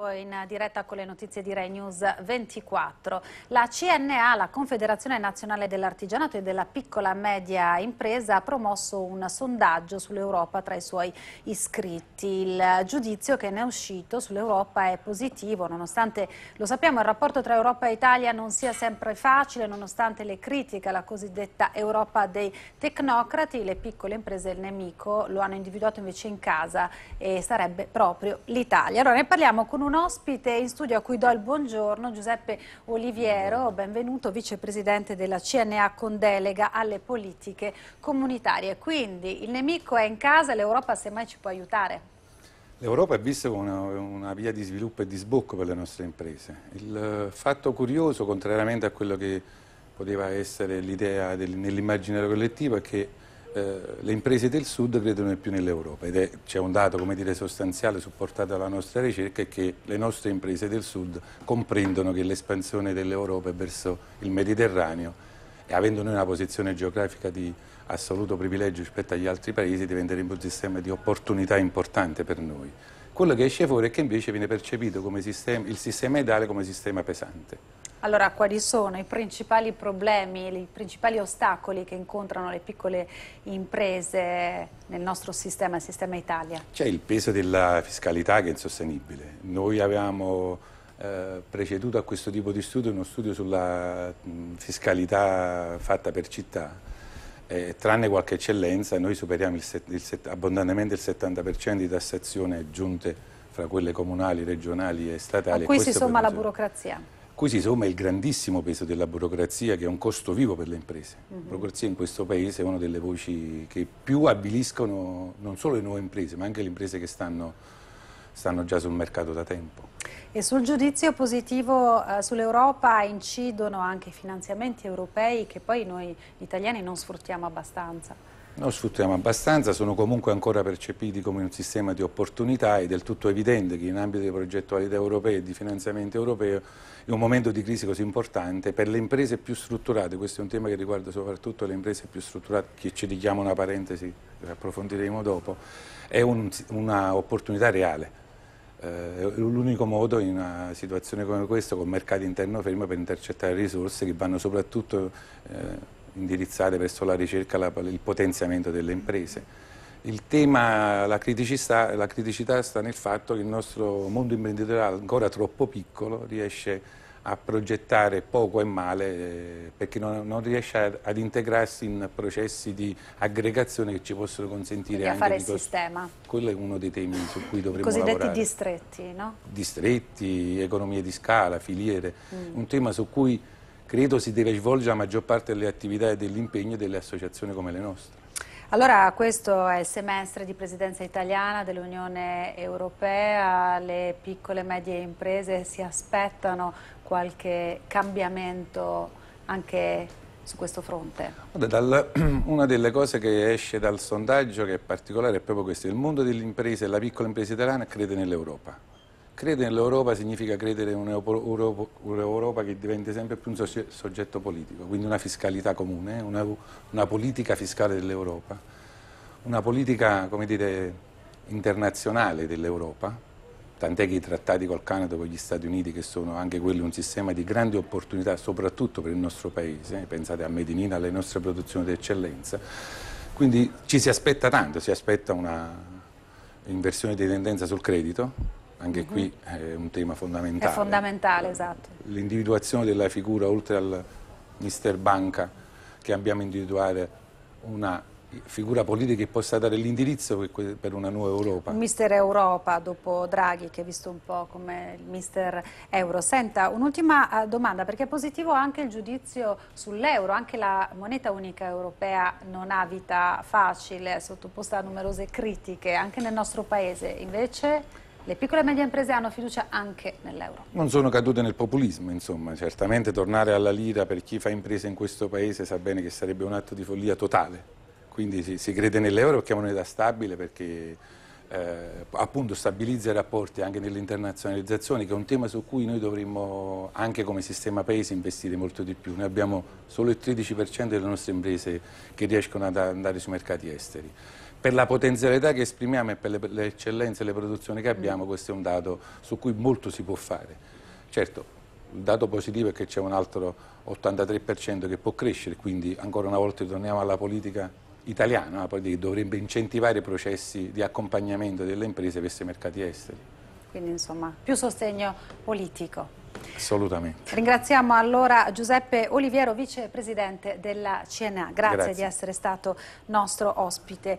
Ecco, in diretta con le notizie di Rai News 24. La CNA, la Confederazione Nazionale dell'Artigianato e della Piccola Media Impresa, ha promosso un sondaggio sull'Europa tra i suoi iscritti. Il giudizio che ne è uscito sull'Europa è positivo, nonostante, lo sappiamo, il rapporto tra Europa e Italia non sia sempre facile, nonostante le critiche alla cosiddetta Europa dei tecnocrati, le piccole imprese il nemico lo hanno individuato invece in casa e sarebbe proprio l'Italia. Allora ne parliamo con un un ospite in studio a cui do il buongiorno, Giuseppe Oliviero, benvenuto vicepresidente della CNA con delega alle politiche comunitarie. Quindi il nemico è in casa, l'Europa semmai ci può aiutare. L'Europa è vista come una, una, via di sviluppo e di sbocco per le nostre imprese. Il eh, fatto curioso, contrariamente a quello che poteva essere l'idea nell'immaginario collettivo, è che eh, le imprese del sud credono più nell'Europa ed c'è un dato dire, sostanziale supportato dalla nostra ricerca è che le nostre imprese del sud comprendono che l'espansione dell'Europa verso il Mediterraneo e avendo noi una posizione geografica di assoluto privilegio rispetto agli altri paesi diventerebbe un sistema di opportunità importante per noi. Quello che esce fuori è che invece viene percepito sistema, il sistema ideale come sistema pesante. Allora, quali sono i principali problemi, i principali ostacoli che incontrano le piccole imprese nel nostro sistema, il sistema Italia? C'è il peso della fiscalità che è insostenibile. Noi avevamo eh, preceduto a questo tipo di studio uno studio sulla mh, fiscalità fatta per città. Eh, tranne qualche eccellenza, noi superiamo il set, il set, abbondantemente il 70% di tassazione aggiunte fra quelle comunali, regionali e statali. A cui si somma la burocrazia. Qui si somma il grandissimo peso della burocrazia che è un costo vivo per le imprese. La mhm. burocrazia in questo Paese è una delle voci che più abiliscono non solo le nuove imprese ma anche le imprese che stanno, stanno già sul mercato da tempo. E sul giudizio positivo eh, sull'Europa incidono anche i finanziamenti europei che poi noi italiani non sfruttiamo abbastanza? Non sfruttiamo abbastanza, sono comunque ancora percepiti come un sistema di opportunità ed è del tutto evidente che in ambito di progettualità europea e di finanziamento europeo in un momento di crisi così importante per le imprese più strutturate, questo è un tema che riguarda soprattutto le imprese più strutturate, che ci richiamo una parentesi che approfondiremo dopo, è un'opportunità reale. Eh, è l'unico modo in una situazione come questa con mercato interno fermo per intercettare risorse che vanno soprattutto eh, indirizzate verso la ricerca e il potenziamento delle imprese. Il tema, la criticità, la criticità sta nel fatto che il nostro mondo imprenditoriale ancora troppo piccolo riesce a progettare poco e male eh, perché non, non riesce ad, ad integrarsi in processi di aggregazione che ci possono consentire Quindi anche a fare il sistema. Quello è uno dei temi su cui dovremmo cosiddetti lavorare. Cosiddetti distretti, no? Distretti, economie di scala, filiere, mm. un tema su cui credo si deve svolgere la maggior parte delle attività e dell'impegno delle associazioni come le nostre. Allora questo è il semestre di presidenza italiana dell'Unione Europea, le piccole e medie imprese si aspettano qualche cambiamento anche su questo fronte? una delle cose che esce dal sondaggio che è particolare è proprio questo, il mondo delle imprese, e la piccola impresa italiana crede nell'Europa. Credere nell'Europa significa credere in un'Europa che diventi sempre più un soggetto politico, quindi una fiscalità comune, una, una politica fiscale dell'Europa, una politica dire, internazionale dell'Europa, tant'è che i trattati col Canada, con gli Stati Uniti, che sono anche quelli un sistema di grandi opportunità, soprattutto per il nostro paese, pensate a Medinina, alle nostre produzioni d'eccellenza, quindi ci si aspetta tanto, si aspetta una inversione di tendenza sul credito anche qui mhm. è un tema fondamentale. È fondamentale, esatto. L'individuazione della figura, oltre al mister Banca, che abbiamo individuato una figura politica che possa dare l'indirizzo per una nuova Europa. Mister Europa, dopo Draghi, che è visto un po' come il mister Euro. Senta, un'ultima eh, domanda, perché è positivo anche il giudizio sull'euro, anche la moneta unica europea non ha vita facile, è sottoposta a numerose critiche, anche nel nostro paese, invece... Le piccole e medie imprese hanno fiducia anche nell'euro. Non sono cadute nel populismo, insomma. Certamente tornare alla lira per chi fa imprese in questo paese sa bene che sarebbe un atto di follia totale. Quindi si, si crede nell'euro perché è una moneta stabile, perché eh, appunto stabilizza i rapporti anche nell'internazionalizzazione che è un tema su cui noi dovremmo anche come sistema paese investire molto di più. Noi abbiamo solo il 13% delle nostre imprese che riescono ad andare sui mercati esteri per la potenzialità che esprimiamo e per le, le eccellenze e le produzioni che abbiamo, mm. questo è un dato su cui molto si può fare. Certo, il dato positivo è che c'è un altro 83% che può crescere, quindi ancora una volta torniamo alla politica italiana, la politica che dovrebbe incentivare i processi di accompagnamento delle imprese verso i mercati esteri. Quindi insomma più sostegno politico. Assolutamente. Ringraziamo allora Giuseppe Oliviero, vicepresidente della CNA. Grazie, Grazie. di essere stato nostro ospite.